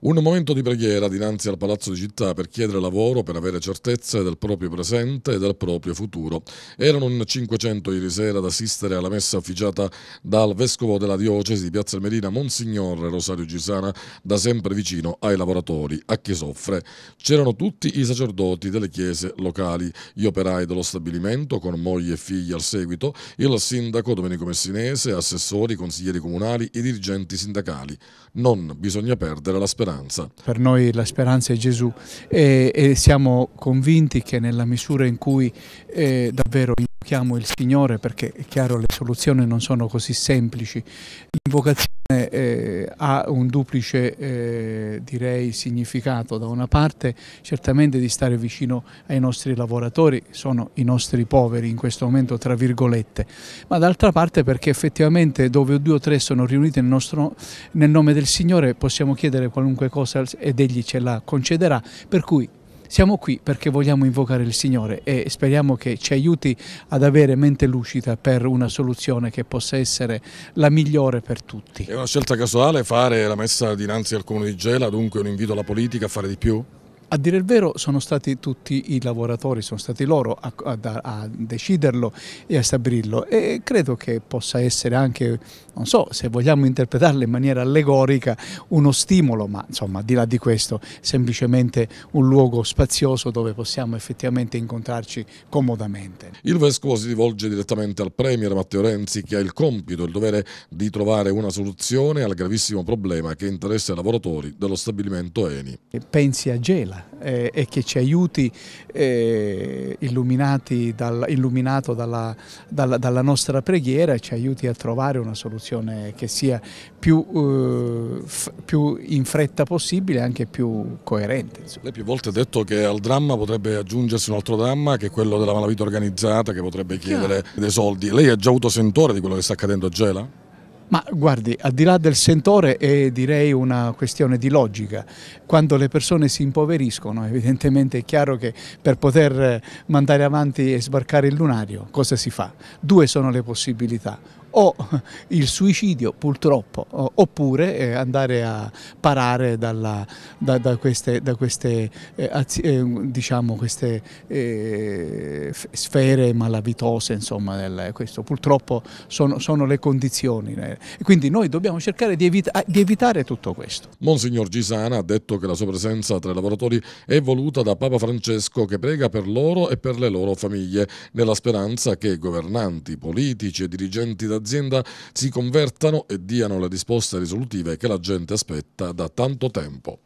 Un momento di preghiera dinanzi al palazzo di città per chiedere lavoro, per avere certezze del proprio presente e del proprio futuro. Erano un 500 ieri sera ad assistere alla messa officiata dal vescovo della diocesi di Piazza Merina, Monsignor Rosario Gisana, da sempre vicino ai lavoratori, a chi soffre. C'erano tutti i sacerdoti delle chiese locali, gli operai dello stabilimento con moglie e figli al seguito, il sindaco Domenico Messinese, assessori, consiglieri comunali, i dirigenti sindacali. Non bisogna perdere la speranza speranza. Per noi la speranza è Gesù e, e siamo convinti che nella misura in cui eh, davvero invochiamo il Signore, perché è chiaro le soluzioni non sono così semplici, l'invocazione eh, eh, ha un duplice eh, direi, significato, da una parte certamente di stare vicino ai nostri lavoratori, sono i nostri poveri in questo momento tra virgolette, ma d'altra parte perché effettivamente dove due o tre sono riuniti nel, nostro, nel nome del Signore possiamo chiedere qualunque cosa ed Egli ce la concederà, per cui siamo qui perché vogliamo invocare il Signore e speriamo che ci aiuti ad avere mente lucida per una soluzione che possa essere la migliore per tutti. È una scelta casuale fare la messa dinanzi al Comune di Gela, dunque un invito alla politica a fare di più? A dire il vero sono stati tutti i lavoratori, sono stati loro a, a, a, deciderlo e a stabilirlo e credo che possa essere anche, non so se vogliamo interpretarlo in maniera allegorica, uno stimolo, ma insomma al di là di questo semplicemente un luogo spazioso dove possiamo effettivamente incontrarci comodamente. Il Vescovo si rivolge direttamente al Premier Matteo Renzi che ha il compito il dovere di trovare una soluzione al gravissimo problema che interessa i lavoratori dello stabilimento Eni. E Pensi a Gela eh, e che ci aiuti, eh, dal, illuminato dalla, dalla, dalla, nostra preghiera, ci aiuti a trovare una soluzione che sia più, eh, più in fretta possibile e anche più coerente. Insomma. Lei più volte ha detto che al dramma potrebbe aggiungersi un altro dramma che è quello della malavita organizzata che potrebbe chiedere Chiaro. dei soldi. Lei ha già avuto sentore di quello che sta accadendo a Gela? Ma guardi, al di là del sentore è direi una questione di logica. Quando le persone si impoveriscono, evidentemente è chiaro che per poter mandare avanti e sbarcare il lunario, cosa si fa? Due sono le possibilità o il suicidio purtroppo oppure eh, andare a parare dalla, da, da, queste, da queste, eh, azi, eh, diciamo queste eh, sfere malavitose insomma, del, eh, questo purtroppo sono, sono le condizioni quindi noi dobbiamo cercare di, evita ah, di evitare tutto questo. Monsignor Gisana ha detto che la sua presenza tra i lavoratori è voluta da Papa Francesco che prega per loro e per le loro famiglie nella speranza che governanti, politici e dirigenti da d'azienda si convertano e diano le risposte risolutive che la gente aspetta da tanto tempo.